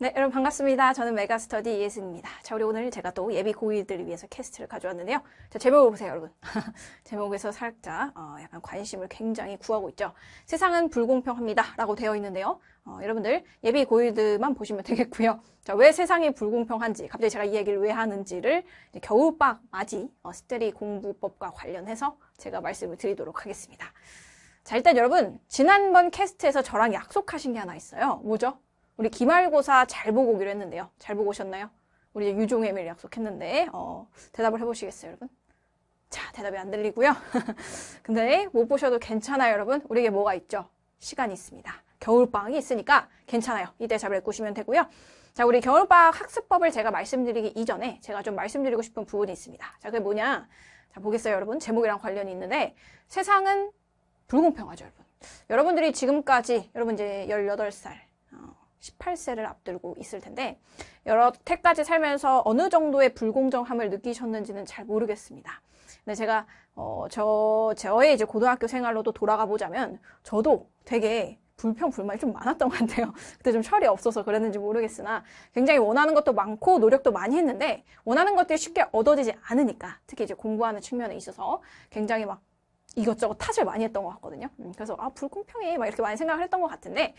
네, 여러분 반갑습니다. 저는 메가스터디 이예슬입니다. 자, 우리 오늘 제가 또 예비 고위들을 위해서 캐스트를 가져왔는데요. 자, 제목을 보세요, 여러분. 제목에서 살짝 어, 약간 관심을 굉장히 구하고 있죠. 세상은 불공평합니다. 라고 되어 있는데요. 어, 여러분들 예비 고위들만 보시면 되겠고요. 자, 왜 세상이 불공평한지, 갑자기 제가 이 얘기를 왜 하는지를 겨울박 맞이 어, 스테리 공부법과 관련해서 제가 말씀을 드리도록 하겠습니다. 자, 일단 여러분 지난번 캐스트에서 저랑 약속하신 게 하나 있어요. 뭐죠? 우리 기말고사 잘 보고 오기로 했는데요. 잘 보고 오셨나요? 우리 유종의 매일 약속했는데 어, 대답을 해보시겠어요, 여러분? 자, 대답이 안 들리고요. 근데 못 보셔도 괜찮아요, 여러분. 우리에게 뭐가 있죠? 시간이 있습니다. 겨울방학이 있으니까 괜찮아요. 이때 잘 메꾸시면 되고요. 자, 우리 겨울방학 학습법을 제가 말씀드리기 이전에 제가 좀 말씀드리고 싶은 부분이 있습니다. 자, 그게 뭐냐? 자, 보겠어요, 여러분. 제목이랑 관련이 있는데 세상은 불공평하죠, 여러분. 여러분들이 지금까지 여러분 이제 18살, 18세를 앞두고 있을 텐데 여러 해까지 살면서 어느 정도의 불공정함을 느끼셨는지는 잘 모르겠습니다. 근데 제가 어, 저 저의 이제 고등학교 생활로도 돌아가 보자면 저도 되게 불평 불만이 좀 많았던 것 같아요. 그때 좀 철이 없어서 그랬는지 모르겠으나 굉장히 원하는 것도 많고 노력도 많이 했는데 원하는 것들이 쉽게 얻어지지 않으니까 특히 이제 공부하는 측면에 있어서 굉장히 막 이것저것 탓을 많이 했던 것 같거든요. 음, 그래서 아 불공평해 막 이렇게 많이 생각을 했던 것 같은데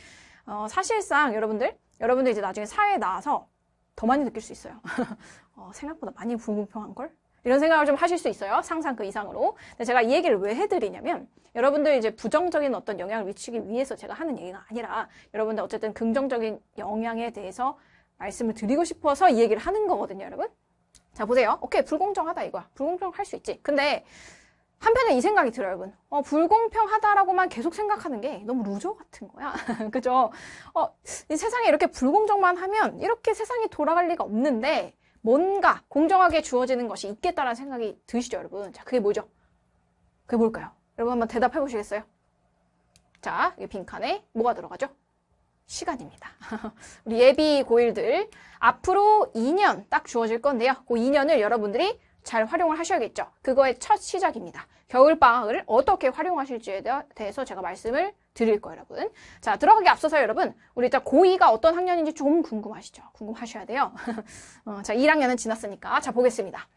어, 사실상 여러분들, 여러분들 이제 나중에 사회에 나와서 더 많이 느낄 수 있어요. 어, 생각보다 많이 불공평한걸? 이런 생각을 좀 하실 수 있어요. 상상 그 이상으로. 근데 제가 이 얘기를 왜 해드리냐면 여러분들 이제 부정적인 어떤 영향을 미치기 위해서 제가 하는 얘기가 아니라 여러분들 어쨌든 긍정적인 영향에 대해서 말씀을 드리고 싶어서 이 얘기를 하는 거거든요, 여러분. 자, 보세요. 오케이, 불공정하다 이거야. 불공정할 수 있지. 근데 한편에 이 생각이 들어요, 여러분. 어, 불공평하다라고만 계속 생각하는 게 너무 루저 같은 거야. 그죠? 어, 이 세상에 이렇게 불공정만 하면 이렇게 세상이 돌아갈 리가 없는데 뭔가 공정하게 주어지는 것이 있겠다라는 생각이 드시죠, 여러분? 자, 그게 뭐죠? 그게 뭘까요? 여러분 한번 대답해 보시겠어요? 자, 이 빈칸에 뭐가 들어가죠? 시간입니다. 우리 예비 고일들 앞으로 2년 딱 주어질 건데요. 그 2년을 여러분들이 잘 활용을 하셔야겠죠. 그거의 첫 시작입니다. 겨울방학을 어떻게 활용하실지에 대해서 제가 말씀을 드릴 거예요, 여러분. 자, 들어가기 앞서서 여러분, 우리 일단 고2가 어떤 학년인지 좀 궁금하시죠? 궁금하셔야 돼요. 어, 자, 1학년은 지났으니까. 자, 보겠습니다.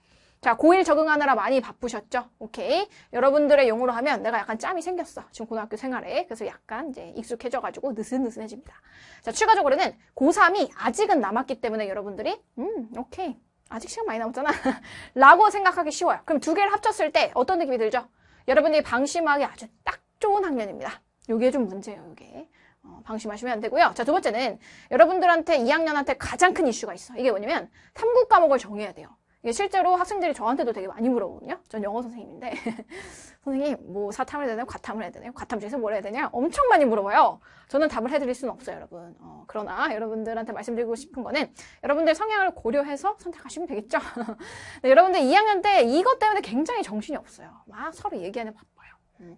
자, 고1 적응하느라 많이 바쁘셨죠? 오케이. 여러분들의 용어로 하면 내가 약간 짬이 생겼어. 지금 고등학교 생활에. 그래서 약간 이제 익숙해져가지고 느슨느슨해집니다. 자, 추가적으로는 고3이 아직은 남았기 때문에 여러분들이, 음, 오케이. 아직 시간 많이 남았잖아 라고 생각하기 쉬워요 그럼 두 개를 합쳤을 때 어떤 느낌이 들죠? 여러분이 방심하기 아주 딱 좋은 학년입니다 요게 좀 문제예요 요게 어, 방심하시면 안 되고요 자 두 번째는 여러분들한테 2학년한테 가장 큰 이슈가 있어 이게 뭐냐면 탐구 과목을 정해야 돼요 이게 실제로 학생들이 저한테도 되게 많이 물어보거든요. 전 영어 선생님인데 선생님 뭐 사탐을 해야 되나요? 과탐을 해야 되나요? 과탐 중에서 뭘 해야 되냐? 엄청 많이 물어봐요. 저는 답을 해드릴 수는 없어요, 여러분. 어, 그러나 여러분들한테 말씀드리고 싶은 거는 여러분들 성향을 고려해서 선택하시면 되겠죠. 네, 여러분들 2학년 때 이것 때문에 굉장히 정신이 없어요. 막 서로 얘기하는 바빠요. 음.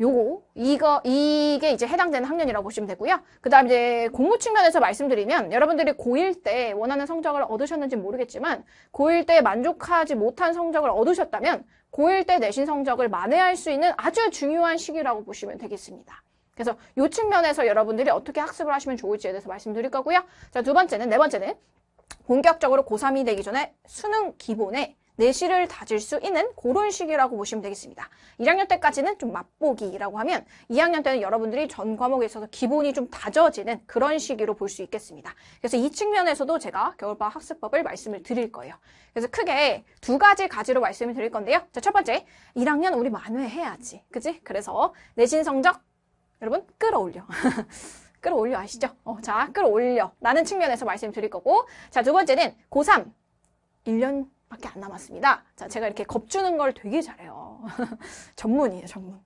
요거 이거 이게 이제 해당되는 학년이라고 보시면 되고요. 그다음 이제 공부 측면에서 말씀드리면 여러분들이 고1 때 원하는 성적을 얻으셨는지 모르겠지만 고1 때 만족하지 못한 성적을 얻으셨다면 고1 때 내신 성적을 만회할 수 있는 아주 중요한 시기라고 보시면 되겠습니다. 그래서 요 측면에서 여러분들이 어떻게 학습을 하시면 좋을지에 대해서 말씀드릴 거고요. 자, 두 번째는 네 번째는 본격적으로 고3이 되기 전에 수능 기본에 내실을 다질 수 있는 그런 시기라고 보시면 되겠습니다. 1학년 때까지는 좀 맛보기라고 하면 2학년 때는 여러분들이 전 과목에 있어서 기본이 좀 다져지는 그런 시기로 볼 수 있겠습니다. 그래서 이 측면에서도 제가 겨울방학 학습법을 말씀을 드릴 거예요. 그래서 크게 두 가지 가지로 말씀을 드릴 건데요. 자, 첫 번째, 1학년 우리 만회해야지. 그지? 그래서 내신 성적 여러분 끌어올려. 끌어올려 아시죠? 어, 자, 끌어올려. 라는 측면에서 말씀드릴 거고. 자, 두 번째는 고3. 1년 밖에 안 남았습니다. 자, 제가 이렇게 겁주는 걸 되게 잘해요. 전문이에요, 전문.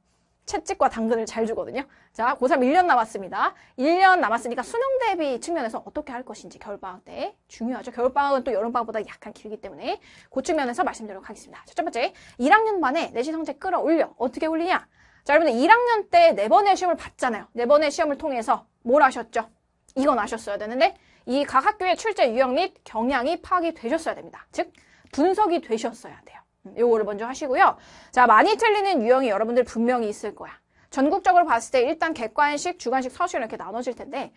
채찍과 당근을 잘 주거든요. 자, 고3 1년 남았습니다. 1년 남았으니까 수능 대비 측면에서 어떻게 할 것인지 겨울방학 때 중요하죠. 겨울방학은 또 여름방학보다 약간 길기 때문에 그 측면에서 말씀드리도록 하겠습니다. 첫 번째, 1학년 반에 내신 성적 끌어올려. 어떻게 올리냐? 자, 여러분들 1학년 때 네 번의 시험을 봤잖아요. 네 번의 시험을 통해서 뭘 아셨죠? 이건 아셨어야 되는데 이 각 학교의 출제 유형 및 경향이 파악이 되셨어야 됩니다. 즉, 분석이 되셨어야 돼요. 음, 요거를 먼저 하시고요. 자, 많이 틀리는 유형이 여러분들 분명히 있을 거야. 전국적으로 봤을 때 일단 객관식, 주관식, 서식 이렇게 나눠질 텐데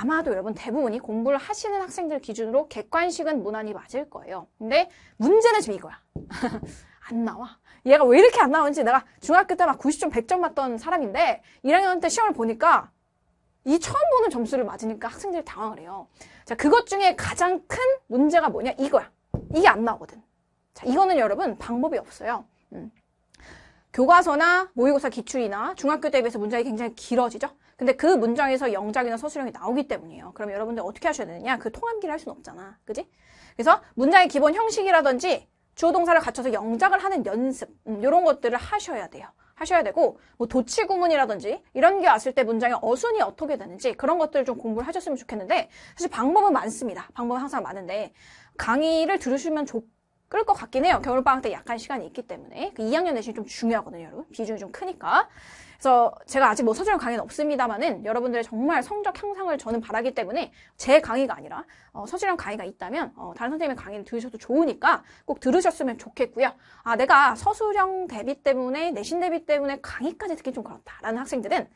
아마도 여러분 대부분이 공부를 하시는 학생들 기준으로 객관식은 무난히 맞을 거예요. 근데 문제는 지금 이거야. 안 나와. 얘가 왜 이렇게 안 나오는지 내가 중학교 때 막 90점, 100점 맞던 사람인데 1학년 때 시험을 보니까 이 처음 보는 점수를 맞으니까 학생들이 당황을 해요. 자, 그것 중에 가장 큰 문제가 뭐냐? 이거야. 이게 안 나오거든. 자, 이거는 여러분 방법이 없어요. 음. 교과서나 모의고사 기출이나 중학교 대비해서 문장이 굉장히 길어지죠. 근데 그 문장에서 영작이나 서술형이 나오기 때문이에요. 그럼 여러분들 어떻게 하셔야 되느냐? 그통합기를할 수는 없잖아. 그지? 그래서 문장의 기본 형식이라든지 주어 동사를 갖춰서 영작을 하는 연습 음, 이런 것들을 하셔야 돼요. 하셔야 되고 뭐 도치 구문이라든지 이런 게 왔을 때 문장의 어순이 어떻게 되는지 그런 것들을 좀 공부를 하셨으면 좋겠는데 사실 방법은 많습니다. 방법은 항상 많은데 강의를 들으시면 좋을 것 같긴 해요. 겨울방학 때약간 시간이 있기 때문에. 그 2학년 내신이 좀 중요하거든요, 여러분. 비중이 좀 크니까. 그래서 제가 아직 뭐 서술형 강의는 없습니다만은 여러분들의 정말 성적 향상을 저는 바라기 때문에 제 강의가 아니라 어, 서술형 강의가 있다면 어, 다른 선생님의 강의를 들으셔도 좋으니까 꼭 들으셨으면 좋겠고요. 아 내가 서술형 대비 때문에 내신 대비 때문에 강의까지 듣기 좀 그렇다라는 학생들은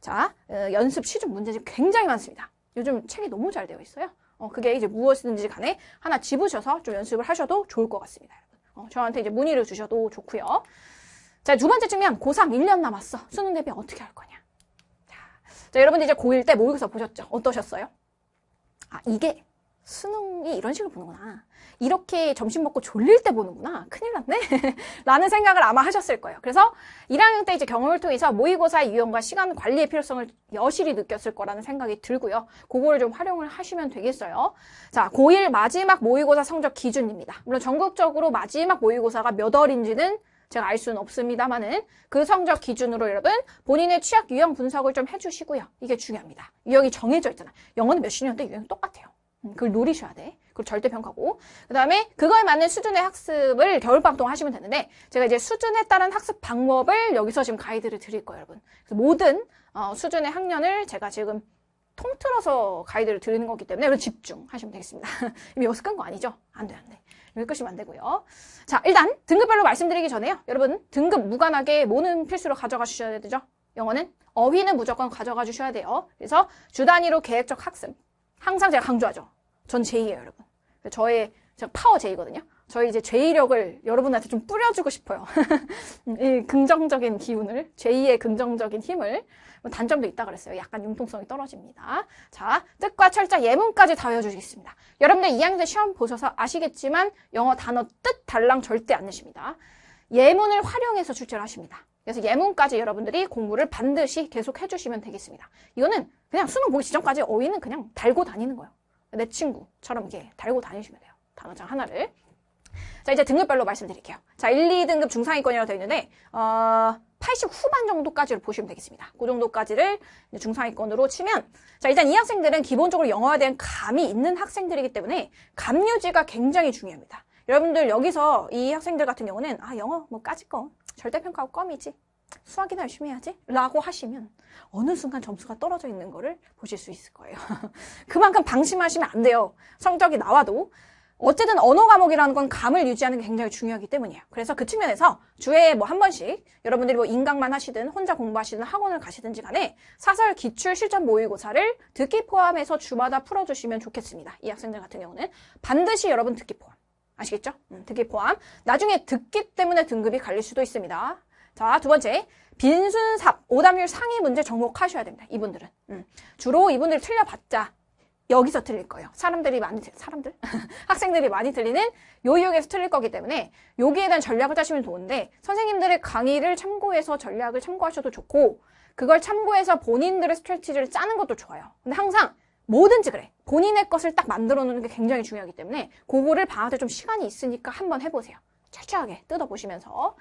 자 어, 연습 시중 문제집 굉장히 많습니다. 요즘 책이 너무 잘 되어 있어요. 어, 그게 이제 무엇이든지 간에 하나 집으셔서 좀 연습을 하셔도 좋을 것 같습니다. 여러분. 어, 저한테 이제 문의를 주셔도 좋고요. 자, 두 번째 중요한 고3 1년 남았어. 수능 대비 어떻게 할 거냐. 자, 자 여러분들 이제 고1 때 모의고사 보셨죠? 어떠셨어요? 아, 이게 수능이 이런 식으로 보는구나. 이렇게 점심 먹고 졸릴 때 보는구나. 큰일 났네. 라는 생각을 아마 하셨을 거예요. 그래서 1학년 때 이제 경험을 통해서 모의고사의 유형과 시간 관리의 필요성을 여실히 느꼈을 거라는 생각이 들고요. 그거를 좀 활용을 하시면 되겠어요. 자, 고1 마지막 모의고사 성적 기준입니다. 물론 전국적으로 마지막 모의고사가 몇 월인지는 제가 알 수는 없습니다만은 그 성적 기준으로 여러분 본인의 취약 유형 분석을 좀 해주시고요. 이게 중요합니다. 유형이 정해져 있잖아요. 영어는 몇십 년대 유형 똑같아요. 음, 그걸 노리셔야 돼. 그걸 절대 평가고. 그 다음에 그거에 맞는 수준의 학습을 겨울방학 동안 하시면 되는데 제가 이제 수준에 따른 학습 방법을 여기서 지금 가이드를 드릴 거예요, 여러분. 모든 어, 수준의 학년을 제가 지금 통틀어서 가이드를 드리는 거기 때문에 여러분 집중하시면 되겠습니다. 이미 여기서 끈 거 아니죠? 안 돼, 안 돼. 여기 끄시면 안 되고요. 자, 일단 등급별로 말씀드리기 전에요. 여러분 등급 무관하게 뭐는 필수로 가져가 주셔야 되죠? 영어는 어휘는 무조건 가져가 주셔야 돼요. 그래서 주 단위로 계획적 학습, 항상 제가 강조하죠. 전 제이예요, 여러분. 저의 제가 파워 제이거든요. 저희 이제 제이력을 여러분한테 좀 뿌려주고 싶어요. 음, 긍정적인 기운을, 제이의 긍정적인 힘을. 뭐 단점도 있다 그랬어요. 약간 융통성이 떨어집니다. 자, 뜻과 철자 예문까지 다 외워주시겠습니다. 여러분들 2학년 시험 보셔서 아시겠지만 영어 단어 뜻 달랑 절대 안 내십니다. 예문을 활용해서 출제를 하십니다. 그래서 예문까지 여러분들이 공부를 반드시 계속 해주시면 되겠습니다. 이거는 그냥 수능 보기 직점까지 어휘는 그냥 달고 다니는 거예요. 내 친구처럼 이게 렇 달고 다니시면 돼요. 단어장 하나를. 자, 이제 등급별로 말씀드릴게요. 자, 1, 2등급 중상위권이라고 되어 있는데, 어, 80 후반 정도까지를 보시면 되겠습니다. 그 정도까지를 중상위권으로 치면, 자, 일단 이 학생들은 기본적으로 영어에 대한 감이 있는 학생들이기 때문에 감유지가 굉장히 중요합니다. 여러분들 여기서 이 학생들 같은 경우는, 아, 영어 뭐 까짓 거. 절대평가하 껌이지 수학이나 열심히 해야지 라고 하시면 어느 순간 점수가 떨어져 있는 거를 보실 수 있을 거예요 그만큼 방심하시면 안 돼요 성적이 나와도 어쨌든 언어 과목이라는 건 감을 유지하는 게 굉장히 중요하기 때문이에요 그래서 그 측면에서 주에 뭐 한 번씩 여러분들이 뭐 인강만 하시든 혼자 공부하시든 학원을 가시든지 간에 사설 기출 실전 모의고사를 듣기 포함해서 주마다 풀어주시면 좋겠습니다 이 학생들 같은 경우는 반드시 여러분 듣기 포함 아시겠죠? 음, 듣기 포함. 나중에 듣기 때문에 등급이 갈릴 수도 있습니다. 자, 두 번째. 빈순삽, 오답률 상위 문제 정복하셔야 됩니다. 이분들은. 음, 주로 이분들 틀려봤자 여기서 틀릴 거예요. 사람들이 많이, 사람들? 학생들이 많이 틀리는 요역에서 틀릴 거기 때문에 여기에 대한 전략을 짜시면 좋은데 선생님들의 강의를 참고해서 전략을 참고하셔도 좋고 그걸 참고해서 본인들의 스트레치를 짜는 것도 좋아요. 근데 항상 뭐든지 그래. 본인의 것을 딱 만들어 놓는 게 굉장히 중요하기 때문에 그거를 방학 때 좀 시간이 있으니까 한번 해보세요. 철저하게 뜯어보시면서.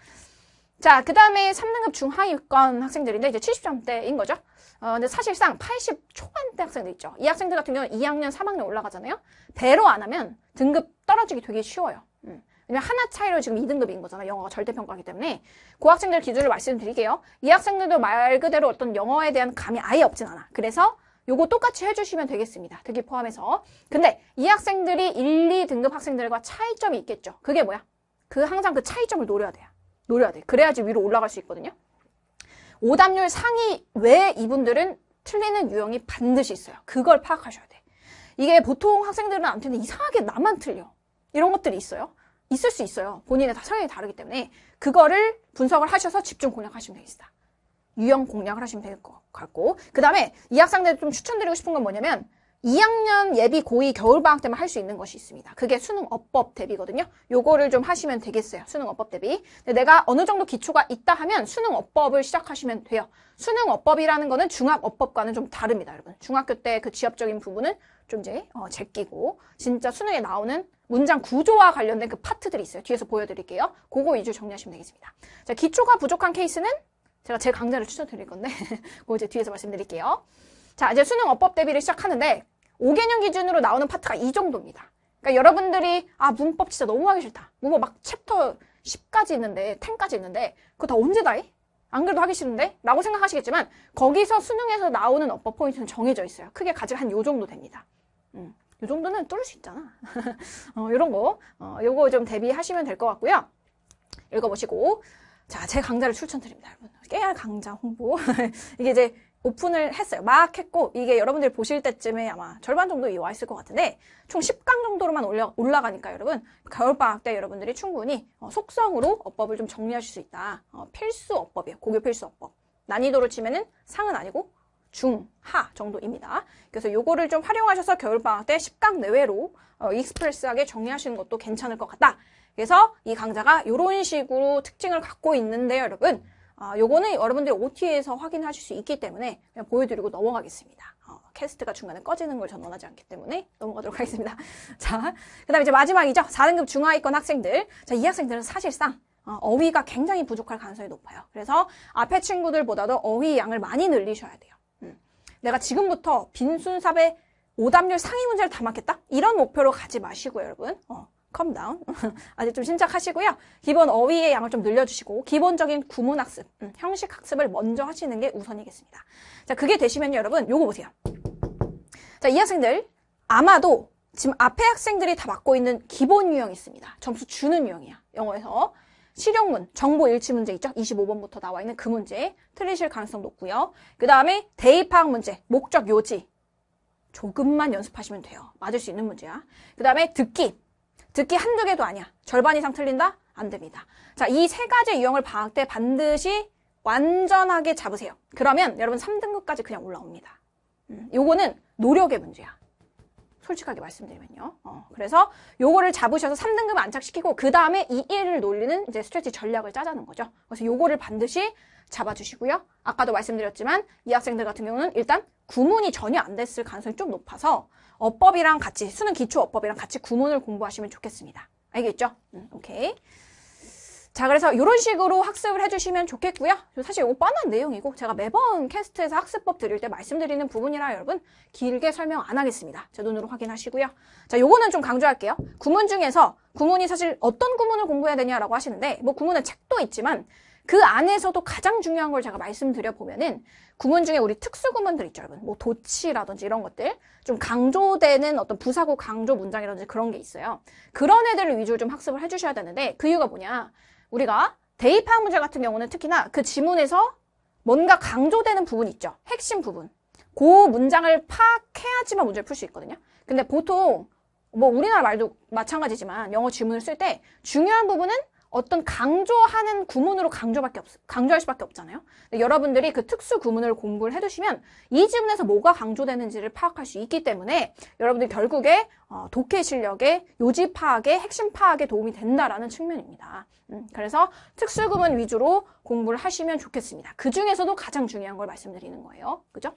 자, 그 다음에 3등급 중하위권 학생들인데 이제 70점대인 거죠. 어, 근데 사실상 80 초반대 학생들 있죠. 이 학생들 같은 경우는 2학년, 3학년 올라가잖아요. 배로 안 하면 등급 떨어지기 되게 쉬워요. 음. 왜냐면 하나 차이로 지금 2등급인 거잖아. 요 영어가 절대평가기 때문에. 고학생들 그 기준을 말씀드릴게요. 이 학생들도 말 그대로 어떤 영어에 대한 감이 아예 없진 않아. 그래서 요거 똑같이 해주시면 되겠습니다. 듣기 포함해서. 근데 이 학생들이 1, 2 등급 학생들과 차이점이 있겠죠. 그게 뭐야? 그 항상 그 차이점을 노려야 돼요. 노려야 돼. 그래야지 위로 올라갈 수 있거든요. 오답률 상위 외에 이분들은 틀리는 유형이 반드시 있어요. 그걸 파악하셔야 돼. 이게 보통 학생들은 안 틀리는데 이상하게 나만 틀려. 이런 것들이 있어요. 있을 수 있어요. 본인의 다 성향이 다르기 때문에 그거를 분석을 하셔서 집중 공략하시면 되겠습니다. 유형 공략을 하시면 될 것 같고 그 다음에 이 학생들 좀 추천드리고 싶은 건 뭐냐면 2학년 예비 고2 겨울방학 때만 할 수 있는 것이 있습니다. 그게 수능 어법 대비거든요. 요거를 좀 하시면 되겠어요. 수능 어법 대비. 내가 어느 정도 기초가 있다 하면 수능 어법을 시작하시면 돼요. 수능 어법이라는 거는 중학 어법과는 좀 다릅니다, 여러분. 중학교 때 그 지엽적인 부분은 좀 이제 어, 제끼고 진짜 수능에 나오는 문장 구조와 관련된 그 파트들이 있어요. 뒤에서 보여드릴게요. 그거 위주 정리하시면 되겠습니다. 자, 기초가 부족한 케이스는 제가 제 강좌를 추천드릴 건데 그거 이제 뒤에서 말씀드릴게요. 자 이제 수능 어법 대비를 시작하는데 5개년 기준으로 나오는 파트가 이 정도입니다. 그러니까 여러분들이 아 문법 진짜 너무 하기 싫다. 문법 막 챕터 10까지 있는데 10까지 있는데 그거 다 언제 다 해? 안 그래도 하기 싫은데? 라고 생각하시겠지만 거기서 수능에서 나오는 어법 포인트는 정해져 있어요. 크게 가지가 한 요 정도 됩니다. 음, 요 정도는 뚫을 수 있잖아. 어, 이런 거, 어, 요거 좀 대비하시면 될 것 같고요. 읽어보시고 자, 제 강좌를 추천드립니다, 여러분. 깨알 강좌 홍보. 이게 이제 오픈을 했어요. 막 했고, 이게 여러분들 보실 때쯤에 아마 절반 정도 이 와 있을 것 같은데, 총 10강 정도로만 올라, 올라가니까 여러분, 겨울방학 때 여러분들이 충분히 어, 속성으로 어법을 좀 정리하실 수 있다. 어, 필수 어법이에요. 고교 필수 어법. 난이도로 치면은 상은 아니고, 중, 하 정도입니다. 그래서 요거를 좀 활용하셔서 겨울방학 때 10강 내외로 어, 익스프레스하게 정리하시는 것도 괜찮을 것 같다. 그래서 이강좌가 이런 식으로 특징을 갖고 있는데 여러분 아, 요거는 여러분들이 OT에서 확인하실 수 있기 때문에 그냥 보여드리고 넘어가겠습니다. 어, 캐스트가 중간에 꺼지는 걸전 원하지 않기 때문에 넘어가도록 하겠습니다. 자, 그 다음에 이제 마지막이죠. 4등급 중하위권 학생들. 자, 이 학생들은 사실상 어, 휘가 굉장히 부족할 가능성이 높아요. 그래서 앞에 친구들보다도 어휘 양을 많이 늘리셔야 돼요. 음. 내가 지금부터 빈순삽의 오답률 상위 문제를 담았겠다 이런 목표로 가지 마시고요, 여러분. 어. 컴다운 아직 좀 신작하시고요. 기본 어휘의 양을 좀 늘려주시고 기본적인 구문 학습, 음, 형식 학습을 먼저 하시는 게 우선이겠습니다. 자, 그게 되시면 여러분 요거 보세요. 자, 이 학생들 아마도 지금 앞에 학생들이 다 맡고 있는 기본 유형이 있습니다. 점수 주는 유형이야. 영어에서 실용문, 정보 일치 문제 있죠? 25번부터 나와 있는 그 문제 틀리실 가능성 높고요. 그 다음에 대입악 문제, 목적 요지 조금만 연습하시면 돼요. 맞을 수 있는 문제야. 그 다음에 듣기, 듣기 한두 개도 아니야. 절반 이상 틀린다? 안 됩니다. 자, 이 세 가지 유형을 방학 때 반드시 완전하게 잡으세요. 그러면 여러분 3등급까지 그냥 올라옵니다. 음, 요거는 노력의 문제야. 솔직하게 말씀드리면요. 어, 그래서 요거를 잡으셔서 3등급 안착시키고 그 다음에 2일을 놀리는 이제 스트레치 전략을 짜자는 거죠. 그래서 요거를 반드시 잡아주시고요. 아까도 말씀드렸지만 이 학생들 같은 경우는 일단 구문이 전혀 안 됐을 가능성이 좀 높아서 어법이랑 같이 수능 기초 어법이랑 같이 구문을 공부하시면 좋겠습니다. 알겠죠? 음, 오케이. 자 그래서 이런 식으로 학습을 해주시면 좋겠고요. 사실 이거 뻔한 내용이고 제가 매번 캐스트에서 학습법 드릴 때 말씀드리는 부분이라 여러분 길게 설명 안 하겠습니다. 제 눈으로 확인하시고요. 자 요거는 좀 강조할게요. 구문 중에서 구문이 사실 어떤 구문을 공부해야 되냐라고 하시는데 뭐 구문은 책도 있지만 그 안에서도 가장 중요한 걸 제가 말씀드려 보면은 구문 중에 우리 특수 구문들 있죠, 여러분. 뭐 도치라든지 이런 것들 좀 강조되는 어떤 부사고 강조 문장이라든지 그런 게 있어요. 그런 애들을 위주로 좀 학습을 해주셔야 되는데 그 이유가 뭐냐? 우리가 대입화 문제 같은 경우는 특히나 그 지문에서 뭔가 강조되는 부분 있죠. 핵심 부분. 그 문장을 파악해야지만 문제를 풀 수 있거든요. 근데 보통 뭐 우리나라 말도 마찬가지지만 영어 지문을 쓸 때 중요한 부분은 어떤 강조하는 구문으로 강조밖에 없, 강조할 수밖에 없잖아요. 여러분들이 그 특수 구문을 공부를 해두시면 이 지문에서 뭐가 강조되는지를 파악할 수 있기 때문에 여러분들 결국에 어, 독해 실력의 요지 파악의 핵심 파악에 도움이 된다라는 측면입니다. 음, 그래서 특수 구문 위주로 공부를 하시면 좋겠습니다. 그 중에서도 가장 중요한 걸 말씀드리는 거예요. 그죠?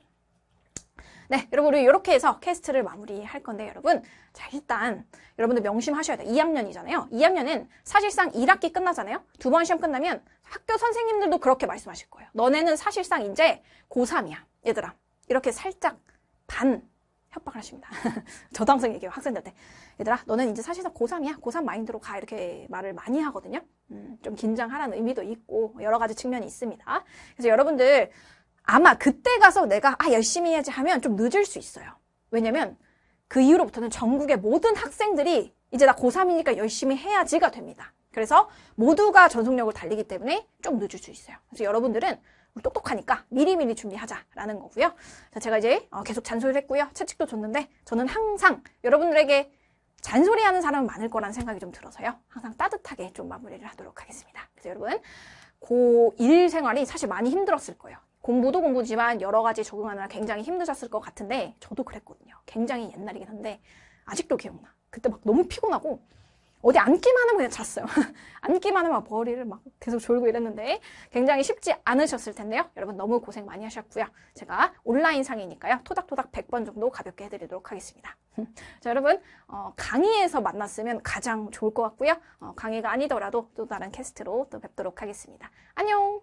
네, 여러분 우리 이렇게 해서 캐스트를 마무리할 건데 여러분 자 일단 여러분들 명심하셔야 돼요. 2학년이잖아요. 2학년은 사실상 1학기 끝나잖아요. 두 번 시험 끝나면 학교 선생님들도 그렇게 말씀하실 거예요. 너네는 사실상 이제 고3이야. 얘들아 이렇게 살짝 반 협박을 하십니다. 저도 항상 얘기해요. 학생들한테. 얘들아 너는 이제 사실상 고3이야. 고3 마인드로 가. 이렇게 말을 많이 하거든요. 음, 좀 긴장하라는 의미도 있고 여러 가지 측면이 있습니다. 그래서 여러분들 아마 그때 가서 내가 아 열심히 해야지 하면 좀 늦을 수 있어요. 왜냐면 그 이후로부터는 전국의 모든 학생들이 이제 나 고3이니까 열심히 해야지가 됩니다. 그래서 모두가 전속력을 달리기 때문에 좀 늦을 수 있어요. 그래서 여러분들은 똑똑하니까 미리미리 준비하자라는 거고요. 자, 제가 이제 어, 계속 잔소리를 했고요. 채찍도 줬는데 저는 항상 여러분들에게 잔소리하는 사람은 많을 거란 생각이 좀 들어서요. 항상 따뜻하게 좀 마무리를 하도록 하겠습니다. 그래서 여러분 고1 생활이 사실 많이 힘들었을 거예요. 공부도 공부지만 여러 가지 적응하느라 굉장히 힘드셨을 것 같은데 저도 그랬거든요. 굉장히 옛날이긴 한데 아직도 기억나. 그때 막 너무 피곤하고 어디 앉기만 하면 그냥 잤어요. 앉기만 하면 막 머리를 막 계속 졸고 이랬는데 굉장히 쉽지 않으셨을 텐데요. 여러분 너무 고생 많이 하셨고요. 제가 온라인 상이니까요. 토닥토닥 100번 정도 가볍게 해드리도록 하겠습니다. 자 여러분 어, 강의에서 만났으면 가장 좋을 것 같고요. 어, 강의가 아니더라도 또 다른 캐스트로 또 뵙도록 하겠습니다. 안녕!